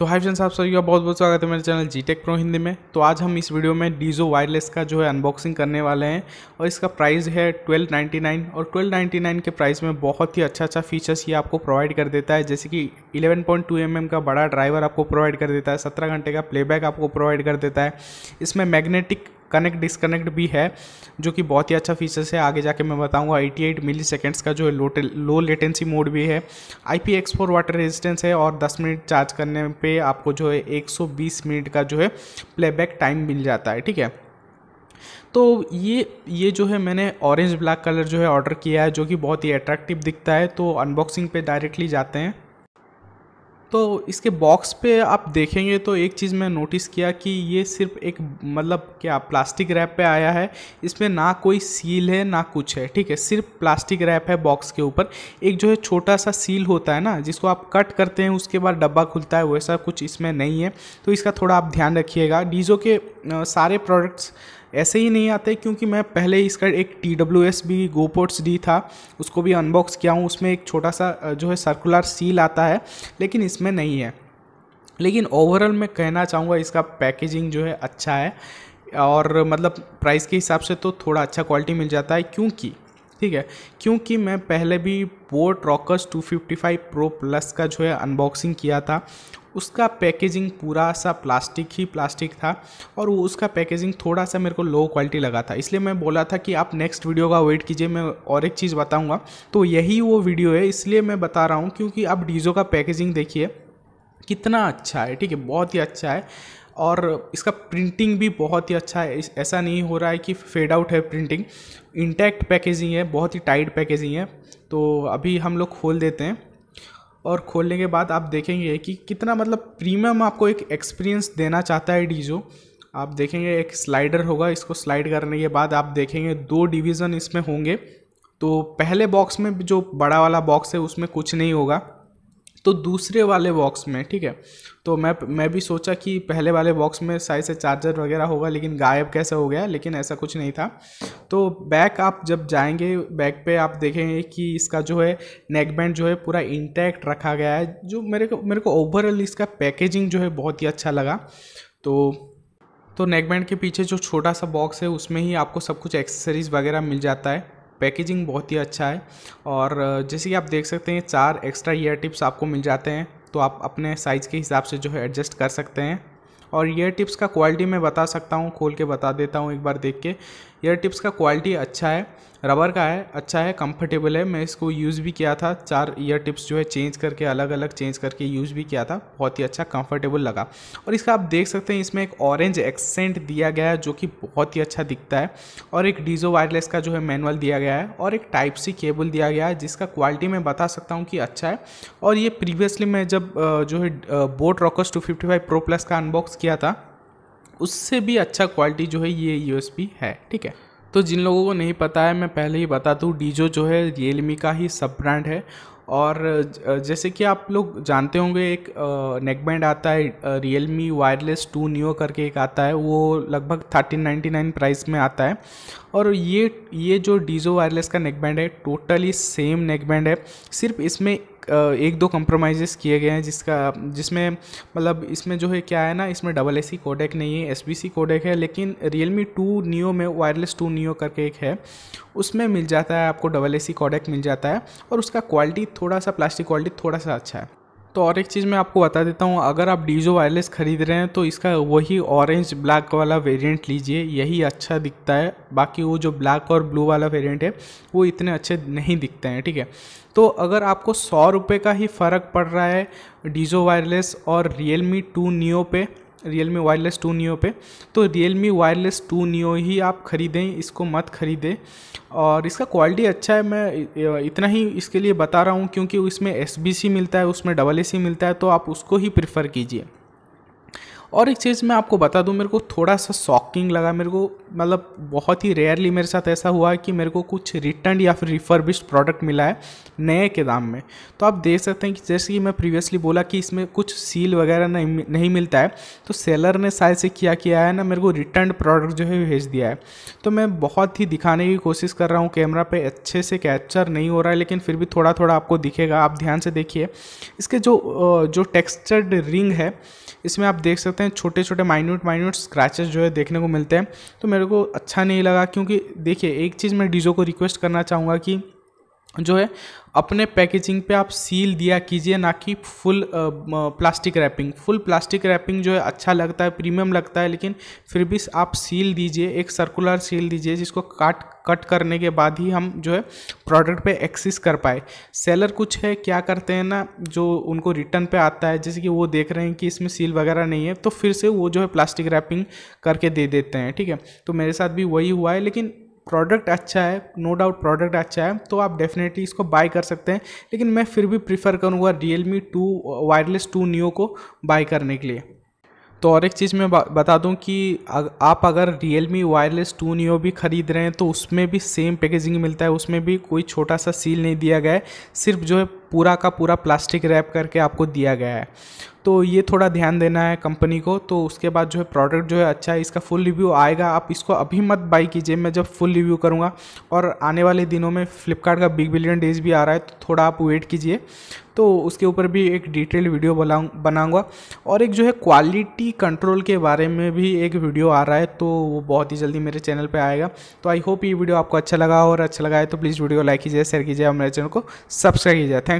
तो hi friends आप सभी का बहुत बहुत स्वागत है मेरे channel G tech pro Hindi में तो आज हम इस वीडियो में डीजो वायरलेस का जो है अनबॉक्सिंग करने वाले हैं और इसका प्राइस है 1299 और 1299 के प्राइस में बहुत ही अच्छा अच्छा फीचर्स ये आपको प्रोवाइड कर देता है जैसे कि 11.2 पॉइंट mm का बड़ा ड्राइवर आपको प्रोवाइड कर देता है सत्रह घंटे का प्लेबैक आपको प्रोवाइड कर देता है इसमें मैग्नेटिक कनेक्ट डिसकनेक्ट भी है जो कि बहुत ही अच्छा फीचर्स है आगे जाके मैं बताऊंगा 88 एट मिली सेकेंड्स का जो है लो लो लेटेंसी मोड भी है I P X four water resistance है और 10 मिनट चार्ज करने पे आपको जो है 120 मिनट का जो है प्लेबैक टाइम मिल जाता है ठीक है तो ये ये जो है मैंने ऑरेंज ब्लैक कलर जो है ऑर्डर किया है जो कि बहुत ही अट्रैक्टिव दिखता है तो अनबॉक्सिंग पे डायरेक्टली जाते हैं तो इसके बॉक्स पे आप देखेंगे तो एक चीज़ मैं नोटिस किया कि ये सिर्फ एक मतलब क्या प्लास्टिक रैप पे आया है इसमें ना कोई सील है ना कुछ है ठीक है सिर्फ प्लास्टिक रैप है बॉक्स के ऊपर एक जो है छोटा सा सील होता है ना जिसको आप कट करते हैं उसके बाद डब्बा खुलता है वैसा कुछ इसमें नहीं है तो इसका थोड़ा आप ध्यान रखिएगा डीजो के सारे प्रोडक्ट्स ऐसे ही नहीं आते क्योंकि मैं पहले ही इसका एक टी डब्ल्यू एस भी गोपोर्ट्स डी था उसको भी अनबॉक्स किया हूँ उसमें एक छोटा सा जो है सर्कुलर सील आता है लेकिन इसमें नहीं है लेकिन ओवरऑल मैं कहना चाहूँगा इसका पैकेजिंग जो है अच्छा है और मतलब प्राइस के हिसाब से तो थोड़ा अच्छा क्वालिटी मिल जाता है क्योंकि ठीक है क्योंकि मैं पहले भी बोट रॉकर्स 255 प्रो प्लस का जो है अनबॉक्सिंग किया था उसका पैकेजिंग पूरा सा प्लास्टिक ही प्लास्टिक था और वो उसका पैकेजिंग थोड़ा सा मेरे को लो क्वालिटी लगा था इसलिए मैं बोला था कि आप नेक्स्ट वीडियो का वेट कीजिए मैं और एक चीज़ बताऊंगा तो यही वो वीडियो है इसलिए मैं बता रहा हूँ क्योंकि आप डीजो का पैकेजिंग देखिए कितना अच्छा है ठीक है बहुत ही अच्छा है और इसका प्रिंटिंग भी बहुत ही अच्छा है ऐसा नहीं हो रहा है कि फेड आउट है प्रिंटिंग इंटैक्ट पैकेजिंग है बहुत ही टाइट पैकेजिंग है तो अभी हम लोग खोल देते हैं और खोलने के बाद आप देखेंगे कि कितना मतलब प्रीमियम आपको एक एक्सपीरियंस देना चाहता है डीजो आप देखेंगे एक स्लाइडर होगा इसको स्लाइड करने के बाद आप देखेंगे दो डिवीज़न इसमें होंगे तो पहले बॉक्स में जो बड़ा वाला बॉक्स है उसमें कुछ नहीं होगा तो दूसरे वाले बॉक्स में ठीक है तो मैं मैं भी सोचा कि पहले वाले बॉक्स में शायद से चार्जर वगैरह होगा लेकिन गायब कैसे हो गया लेकिन ऐसा कुछ नहीं था तो बैक आप जब जाएंगे बैक पे आप देखेंगे कि इसका जो है नेक बैंड जो है पूरा इंटैक्ट रखा गया है जो मेरे को मेरे को ओवरऑल इसका पैकेजिंग जो है बहुत ही अच्छा लगा तो तो नेकबैंड के पीछे जो छोटा सा बॉक्स है उसमें ही आपको सब कुछ एक्सेसरीज़ वगैरह मिल जाता है पैकेजिंग बहुत ही अच्छा है और जैसे कि आप देख सकते हैं चार एक्स्ट्रा ईयर टिप्स आपको मिल जाते हैं तो आप अपने साइज़ के हिसाब से जो है एडजस्ट कर सकते हैं और ईयर टिप्स का क्वालिटी मैं बता सकता हूँ खोल के बता देता हूँ एक बार देख के ईयर टिप्स का क्वालिटी अच्छा है रबर का है अच्छा है कंफर्टेबल है मैं इसको यूज़ भी किया था चार ईयर टिप्स जो है चेंज करके अलग अलग चेंज करके यूज़ भी किया था बहुत ही अच्छा कंफर्टेबल लगा और इसका आप देख सकते हैं इसमें एक ऑरेंज एक्सेंट दिया गया है जो कि बहुत ही अच्छा दिखता है और एक डीजो वायरलेस का जो है मैनुअल दिया गया है और एक टाइप सी केबल दिया गया है जिसका क्वालिटी मैं बता सकता हूँ कि अच्छा है और ये प्रीवियसली मैं जब जो है boat rockers two fifty five pro plus का अनबॉक्स किया था उससे भी अच्छा क्वालिटी जो है ये यू है ठीक है तो जिन लोगों को नहीं पता है मैं पहले ही बता दूँ डीजो जो है रियलमी का ही सब ब्रांड है और जैसे कि आप लोग जानते होंगे एक नेक बैंड आता है रियलमी वायरलेस टू न्यू करके एक आता है वो लगभग थर्टीन नाइन्टी नाइन प्राइस में आता है और ये ये जो डीजो वायरलेस का नेकबैंड है टोटली सेम नेकबैंड है सिर्फ इसमें एक दो कंप्रोमाइज़ किए गए हैं जिसका जिसमें मतलब इसमें जो है क्या है ना इसमें डबल ए सी कोडेक नहीं है एस बी सी कोडेक है लेकिन रियल मी टू नियो में वायरलेस टू नियो करके एक है उसमें मिल जाता है आपको डबल ए सी कोडेक मिल जाता है और उसका क्वालिटी थोड़ा सा प्लास्टिक क्वालिटी थोड़ा सा अच्छा है तो और एक चीज़ मैं आपको बता देता हूँ अगर आप डीजो वायरलेस ख़रीद रहे हैं तो इसका वही ऑरेंज ब्लैक वाला वेरिएंट लीजिए यही अच्छा दिखता है बाकी वो जो ब्लैक और ब्लू वाला वेरिएंट है वो इतने अच्छे नहीं दिखते हैं ठीक है तो अगर आपको सौ रुपये का ही फ़र्क पड़ रहा है डीजो वायरलेस और रियल मी टू नियो पे Realme wireless two neo पे तो Realme wireless two neo ही आप ख़रीदें इसको मत ख़रीदें और इसका क्वालिटी अच्छा है मैं इतना ही इसके लिए बता रहा हूँ क्योंकि इसमें एस मिलता है उसमें डबल ए मिलता है तो आप उसको ही प्रिफ़र कीजिए और एक चीज़ मैं आपको बता दूं मेरे को थोड़ा सा शॉकिंग लगा मेरे को मतलब बहुत ही रेयरली मेरे साथ ऐसा हुआ है कि मेरे को कुछ रिटर्न या फिर रिफर्बिश्ड प्रोडक्ट मिला है नए के दाम में तो आप देख सकते हैं कि जैसे कि मैं प्रीवियसली बोला कि इसमें कुछ सील वगैरह नहीं नहीं मिलता है तो सेलर ने शायद से क्या किया है ना मेरे को रिटर्न प्रोडक्ट जो है भेज दिया है तो मैं बहुत ही दिखाने की कोशिश कर रहा हूँ कैमरा पर अच्छे से कैप्चर नहीं हो रहा है लेकिन फिर भी थोड़ा थोड़ा आपको दिखेगा आप ध्यान से देखिए इसके जो जो टेक्स्चर्ड रिंग है इसमें आप देख सकते सकते हैं छोटे छोटे माइन्यूट माइन्यूट स्क्रैचेस जो है देखने को मिलते हैं तो मेरे को अच्छा नहीं लगा क्योंकि देखिए एक चीज़ मैं डीजो को रिक्वेस्ट करना चाहूँगा कि जो है अपने पैकेजिंग पे आप सील दिया कीजिए ना कि full plastic wrapping full plastic wrapping जो है अच्छा लगता है प्रीमियम लगता है लेकिन फिर भी आप सील दीजिए एक सर्कुलर सील दीजिए जिसको काट कट करने के बाद ही हम जो है प्रोडक्ट पे एक्सेस कर पाए सेलर कुछ है क्या करते हैं ना जो उनको रिटर्न पे आता है जैसे कि वो देख रहे हैं कि इसमें सील वगैरह नहीं है तो फिर से वो जो है प्लास्टिक रैपिंग करके दे देते हैं ठीक है तो मेरे साथ भी वही हुआ है लेकिन प्रोडक्ट अच्छा है नो डाउट प्रोडक्ट अच्छा है तो आप डेफिनेटली इसको बाय कर सकते हैं लेकिन मैं फिर भी प्रीफर करूँगा Realme two wireless two neo को बाय करने के लिए तो और एक चीज़ मैं बता दूं कि आप अगर Realme wireless two neo भी ख़रीद रहे हैं तो उसमें भी सेम पैकेजिंग मिलता है उसमें भी कोई छोटा सा सील नहीं दिया गया है सिर्फ जो है पूरा का पूरा प्लास्टिक रैप करके आपको दिया गया है तो ये थोड़ा ध्यान देना है कंपनी को तो उसके बाद जो है प्रोडक्ट जो है अच्छा है इसका फुल रिव्यू आएगा आप इसको अभी मत बाई कीजिए मैं जब फुल रिव्यू करूँगा और आने वाले दिनों में फ्लिपकार्ट का बिग बिलियन डेज भी आ रहा है तो थोड़ा आप वेट कीजिए तो उसके ऊपर भी एक डिटेल वीडियो बनाऊंगा और एक जो है क्वालिटी कंट्रोल के बारे में भी एक वीडियो आ रहा है तो वो बहुत ही जल्दी मेरे चैनल पर आएगा तो आई होप ये वीडियो आपको अच्छा लगा और अच्छा लगा है तो प्लीज़ वीडियो लाइक कीजिए शेयर कीजिए और मेरे चैनल को सब्सक्राइब कीजिए थैंक